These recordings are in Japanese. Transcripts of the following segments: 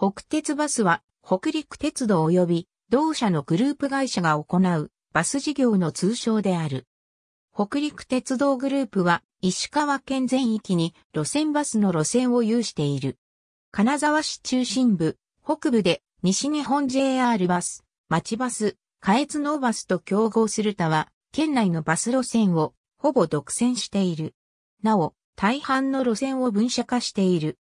北鉄バスは北陸鉄道及び同社のグループ会社が行うバス事業の通称である。北陸鉄道グループは石川県全域に路線バスの路線を有している。金沢市中心部、北部で西日本 JR バス、町バス、下越のバスと競合する他は、県内のバス路線をほぼ独占している。なお、大半の路線を分社化している。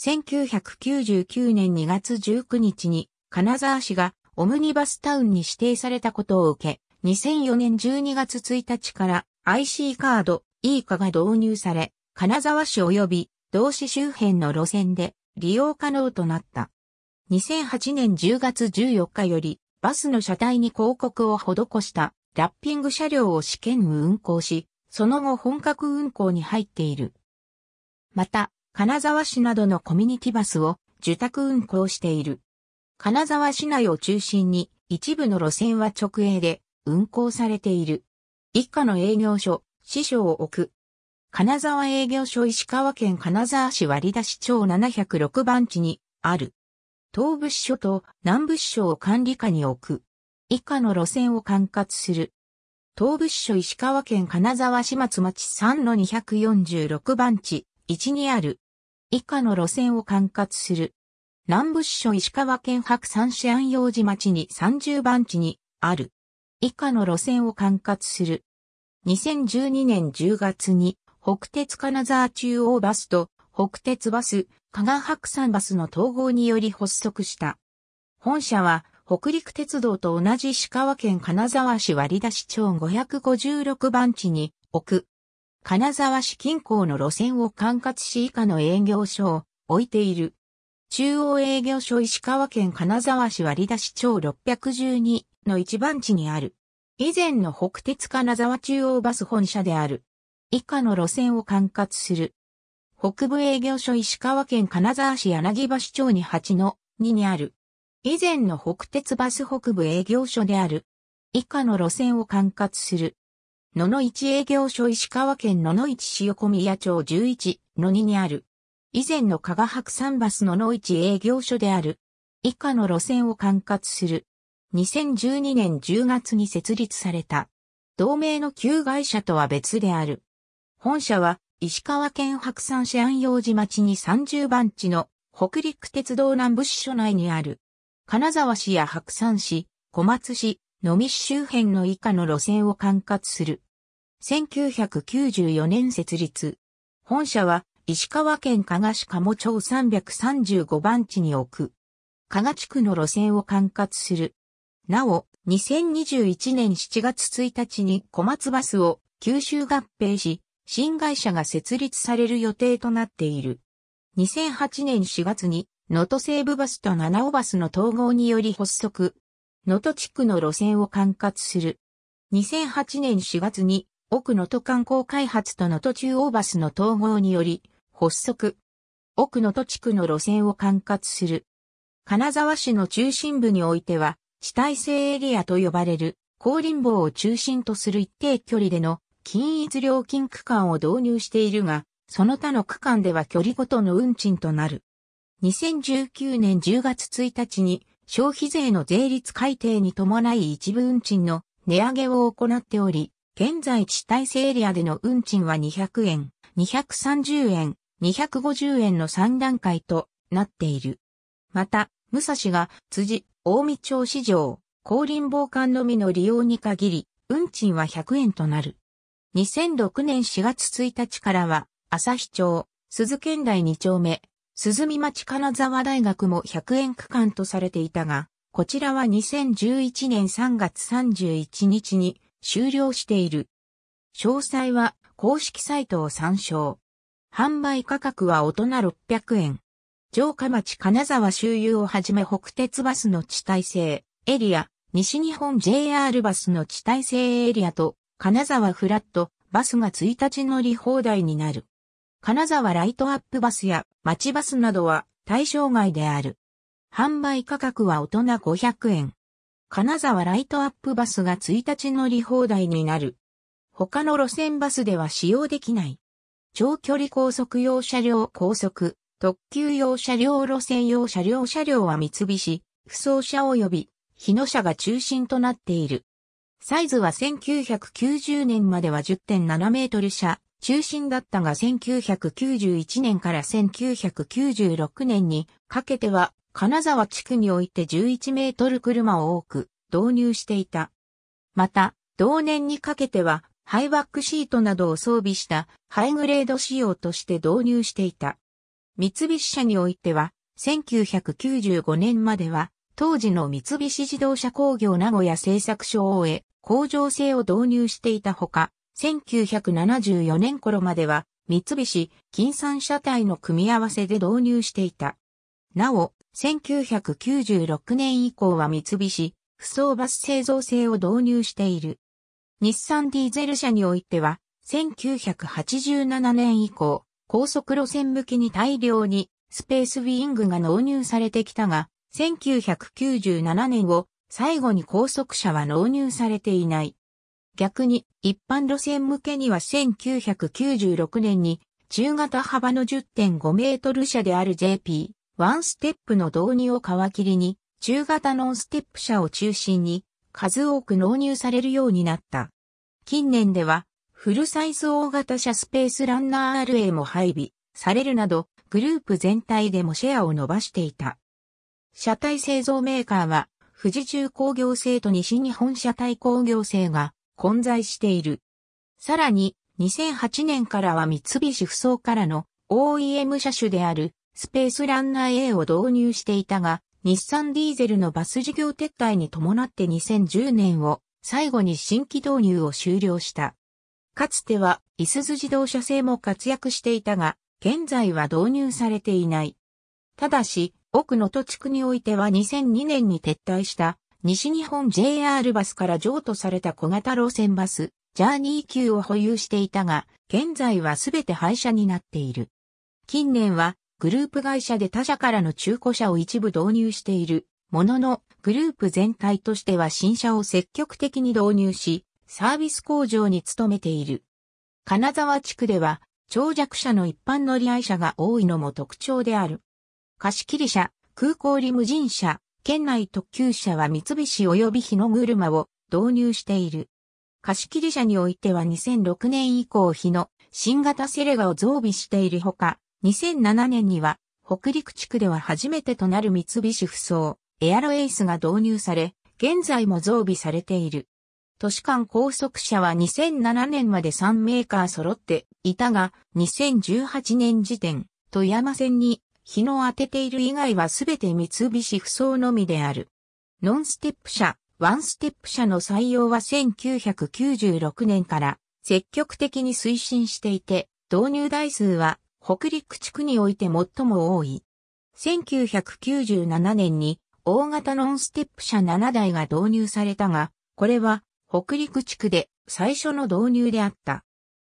1999年2月19日に金沢市がオムニバスタウンに指定されたことを受け、2004年12月1日から IC カード E 化が導入され、金沢市及び同市周辺の路線で利用可能となった。2008年10月14日よりバスの車体に広告を施したラッピング車両を試験運行し、その後本格運行に入っている。また、金沢市などのコミュニティバスを受託運行している。金沢市内を中心に一部の路線は直営で運行されている。一家の営業所、支所を置く。金沢営業所石川県金沢市割出市町706番地にある。東部支所と南部支所を管理下に置く。以下の路線を管轄する。東部支所石川県金沢市松町3の246番地1にある以下の路線を管轄する。南部支所石川県白山市安陽寺町に30番地にある。以下の路線を管轄する。2012年10月に北鉄金沢中央バスと北鉄バス、加賀白山バスの統合により発足した。本社は北陸鉄道と同じ石川県金沢市割出町556番地に置く金沢市近郊の路線を管轄し以下の営業所を置いている。中央営業所石川県金沢市割出町612の一番地にある。以前の北鉄金沢中央バス本社である。以下の路線を管轄する。北部営業所石川県金沢市柳橋町に8の2にある。以前の北鉄バス北部営業所である。以下の路線を管轄する。野々市営業所石川県野々市塩込宮町11、の2にある。以前の加賀白山バス野々市営業所である。以下の路線を管轄する。2012年10月に設立された。同盟の旧会社とは別である。本社は石川県白山市安養寺町に30番地の北陸鉄道南部支所内にある。金沢市や白山市、小松市、野見市周辺の以下の路線を管轄する。1994年設立。本社は石川県加賀市加茂町335番地に置く。加賀地区の路線を管轄する。なお、2021年7月1日に小松バスを九州合併し、新会社が設立される予定となっている。2008年4月に、能登西部バスと七尾バスの統合により発足。能登地区の路線を管轄する。2008年4月に、奥能登観光開発と能登中央バスの統合により、発足。奥能登地区の路線を管轄する。金沢市の中心部においては、地帯性エリアと呼ばれる、高林坊を中心とする一定距離での均一料金区間を導入しているが、その他の区間では距離ごとの運賃となる。2019年10月1日に消費税の税率改定に伴い一部運賃の値上げを行っており、現在地体制エリアでの運賃は200円、230円、250円の3段階となっている。また、武蔵が辻、大見町市場、高輪防寒のみの利用に限り、運賃は100円となる。2006年4月1日からは、日町、鈴県内2丁目、鈴見町金沢大学も100円区間とされていたが、こちらは2011年3月31日に終了している。詳細は公式サイトを参照。販売価格は大人600円。城下町金沢周遊をはじめ北鉄バスの地帯性エリア、西日本 JR バスの地帯性エリアと金沢フラットバスが1日乗り放題になる。金沢ライトアップバスや町バスなどは対象外である。販売価格は大人500円。金沢ライトアップバスが1日乗り放題になる。他の路線バスでは使用できない。長距離高速用車両高速、特急用車両路線用車両車両は三菱、不走車及び日野車が中心となっている。サイズは1990年までは10.7メートル車、中心だったが1991年から1996年にかけては金沢地区において11メートル車を多く導入していた。また、同年にかけては、ハイバックシートなどを装備したハイグレード仕様として導入していた。三菱車においては、1995年までは、当時の三菱自動車工業名古屋製作所を終え、工場制を導入していたほか、1974年頃までは、三菱、金山車体の組み合わせで導入していた。なお、1996年以降は三菱、不走バス製造製を導入している。日産ディーゼル車においては、1987年以降、高速路線向きに大量にスペースウィングが納入されてきたが、1997年を最後に高速車は納入されていない。逆に一般路線向けには1996年に中型幅の10.5メートル車である JP ワンステップの導入を皮切りに、中型ノンステップ車を中心に、数多く納入されるようになった。近年では、フルサイズ大型車スペースランナー RA も配備されるなど、グループ全体でもシェアを伸ばしていた。車体製造メーカーは、富士重工業製と西日本車体工業製が混在している。さらに、2008年からは三菱不走からの OEM 車種であるスペースランナー A を導入していたが、日産ディーゼルのバス事業撤退に伴って2010年を最後に新規導入を終了した。かつては、イスズ自動車製も活躍していたが、現在は導入されていない。ただし、奥の都地区においては2002年に撤退した西日本 JR バスから譲渡された小型路線バス、ジャーニー級を保有していたが、現在はすべて廃車になっている。近年はグループ会社で他社からの中古車を一部導入している。ものの、グループ全体としては新車を積極的に導入し、サービス工場に努めている。金沢地区では、長弱車の一般乗り合い車が多いのも特徴である。貸切車、空港リムジン車、県内特急車は三菱及び日の車を導入している。貸切車においては2006年以降日の新型セレガを増備しているほか、2007年には、北陸地区では初めてとなる三菱不走、エアロエイスが導入され、現在も増備されている。都市間高速車は2007年まで3メーカー揃っていたが、2018年時点、富山線に日の当てている以外はすべて三菱不走のみである。ノンステップ車、ワンステップ車の採用は1996年から積極的に推進していて、導入台数は北陸地区において最も多い。1997年に大型ノンステップ車7台が導入されたが、これは北陸地区で最初の導入であった。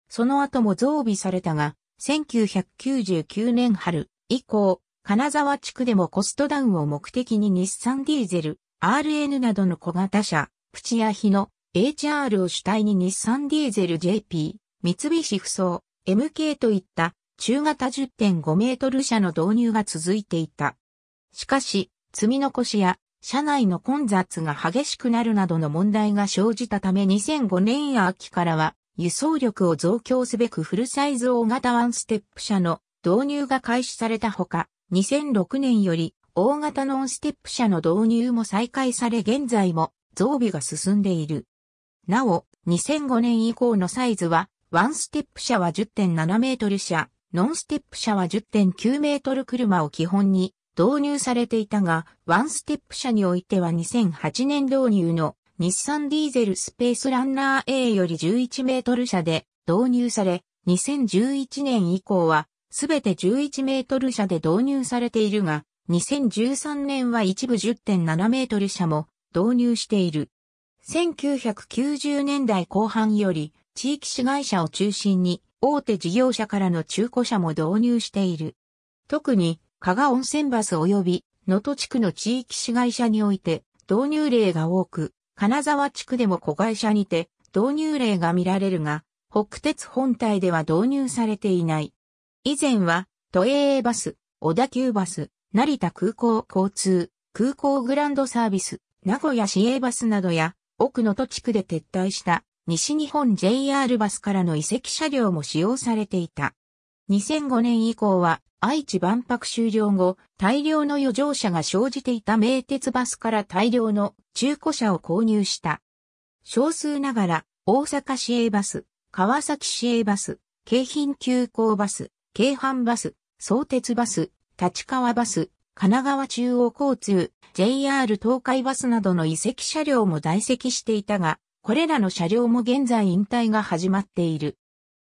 その後も増備されたが、1999年春以降、金沢地区でもコストダウンを目的に日産ディーゼル、RN などの小型車、プチヤヒの HR を主体に日産ディーゼル JP、三菱ふそう、MK といった中型10.5メートル車の導入が続いていた。しかし、積み残しや車内の混雑が激しくなるなどの問題が生じたため2005年秋からは輸送力を増強すべくフルサイズ大型ワンステップ車の導入が開始されたほか、2006年より大型ノンステップ車の導入も再開され現在も増備が進んでいる。なお、2005年以降のサイズは、ワンステップ車は10.7メートル車、ノンステップ車は10.9メートル車を基本に導入されていたが、ワンステップ車においては2008年導入の日産ディーゼルスペースランナー A より11メートル車で導入され、2011年以降はすべて11メートル車で導入されているが、2013年は一部10.7メートル車も導入している。1990年代後半より地域市街車を中心に大手事業者からの中古車も導入している。特に、加賀温泉バス及び能登地区の地域市会社において導入例が多く、金沢地区でも子会社にて導入例が見られるが、北鉄本体では導入されていない。以前は、都営バス、小田急バス、成田空港交通、空港グランドサービス、名古屋市営バスなどや、奥能登地区で撤退した西日本 JR バスからの移籍車両も使用されていた。2005年以降は愛知万博終了後、大量の余剰車が生じていた名鉄バスから大量の中古車を購入した。少数ながら、大阪市営バス、川崎市営バス、京浜急行バス、京阪バス、相鉄バス、立川バス、神奈川中央交通、JR 東海バスなどの移籍車両も在籍していたが、これらの車両も現在引退が始まっている。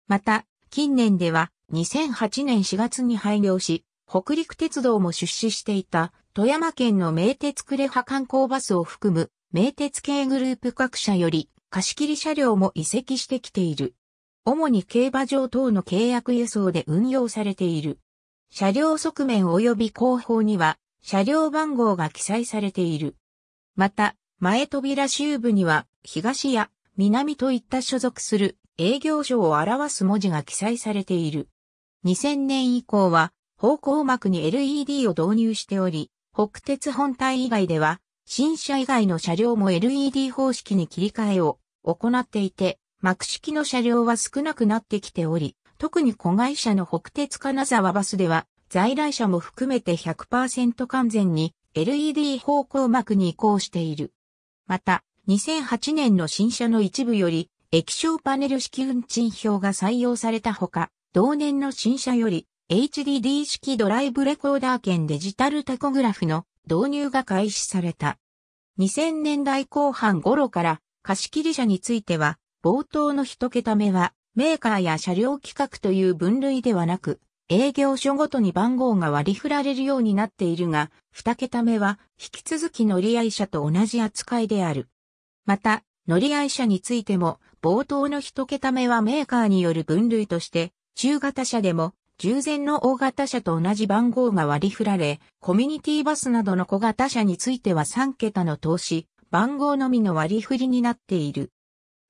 また、近年では2008年4月に廃業し、北陸鉄道も出資していた富山県の名鉄呉ハ観光バスを含む名鉄系グループ各社より貸切車両も移籍してきている。主に競馬場等の契約輸送で運用されている。車両側面及び後方には車両番号が記載されている。また、前扉周部には東や南といった所属する営業所を表す文字が記載されている。2000年以降は、方向幕に LED を導入しており、北鉄本体以外では、新車以外の車両も LED 方式に切り替えを行っていて、幕式の車両は少なくなってきており、特に子会社の北鉄金沢バスでは、在来車も含めて100%完全に LED 方向幕に移行している。また、2008年の新車の一部より液晶パネル式運賃表が採用されたほか、同年の新車より HDD 式ドライブレコーダー兼デジタルタコグラフの導入が開始された。2000年代後半頃から貸切車については、冒頭の一桁目はメーカーや車両規格という分類ではなく、営業所ごとに番号が割り振られるようになっているが、二桁目は引き続き乗り合い車と同じ扱いである。また、乗り合い車についても、冒頭の一桁目はメーカーによる分類として、中型車でも、従前の大型車と同じ番号が割り振られ、コミュニティバスなどの小型車については3桁の投資、番号のみの割り振りになっている。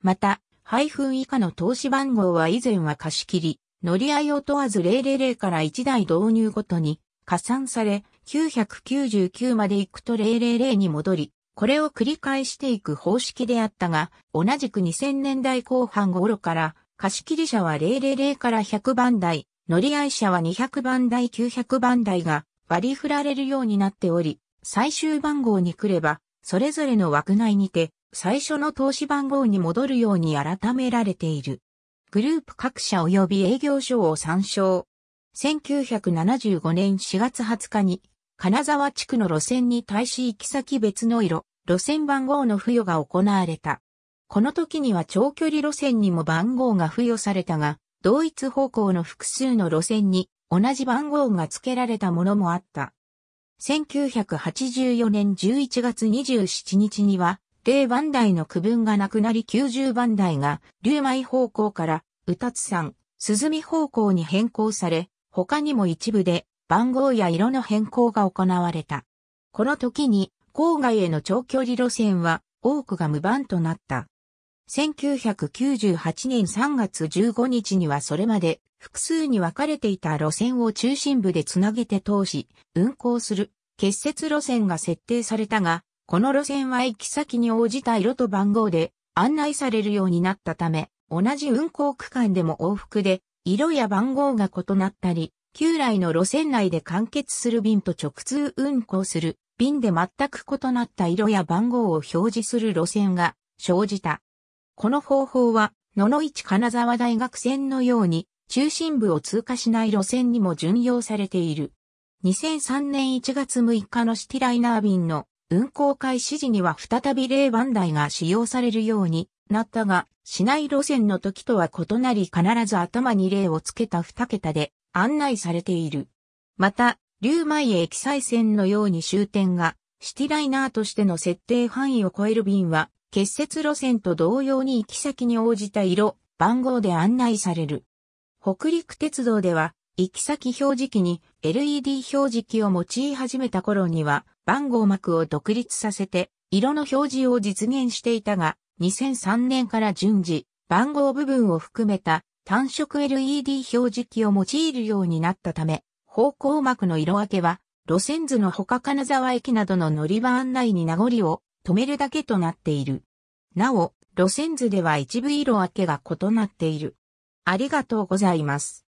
また、配分以下の投資番号は以前は貸し切り、乗り合いを問わず000から1台導入ごとに加算され、999まで行くと000に戻り、これを繰り返していく方式であったが、同じく2000年代後半頃から、貸切車は000から100番台、乗り合い車は200番台900番台が割り振られるようになっており、最終番号に来れば、それぞれの枠内にて、最初の投資番号に戻るように改められている。グループ各社及び営業所を参照。1975年4月20日に金沢地区の路線に対し行き先別の色、路線番号の付与が行われた。この時には長距離路線にも番号が付与されたが、同一方向の複数の路線に同じ番号が付けられたものもあった。1984年11月27日には、0番台の区分がなくなり90番台が、竜舞方向から、宇達山、鈴見方向に変更され、他にも一部で、番号や色の変更が行われた。この時に郊外への長距離路線は多くが無番となった。1998年3月15日にはそれまで複数に分かれていた路線を中心部でつなげて通し、運行する結節路線が設定されたが、この路線は行き先に応じた色と番号で案内されるようになったため、同じ運行区間でも往復で色や番号が異なったり、旧来の路線内で完結する便と直通運行する便で全く異なった色や番号を表示する路線が生じた。この方法は、野々市金沢大学線のように中心部を通過しない路線にも巡用されている。2003年1月6日のシティライナー便の運行開始時には再び0番台が使用されるようになったが、市内路線の時とは異なり必ず頭に例をつけた2桁で案内されている。また、竜米駅再線のように終点がシティライナーとしての設定範囲を超える便は、結節路線と同様に行き先に応じた色、番号で案内される。北陸鉄道では、行き先表示器に LED 表示器を用い始めた頃には、番号幕を独立させて、色の表示を実現していたが、2003年から順次、番号部分を含めた単色 LED 表示器を用いるようになったため、方向幕の色分けは、路線図の他金沢駅などの乗り場案内に名残を止めるだけとなっている。なお、路線図では一部色分けが異なっている。ありがとうございます。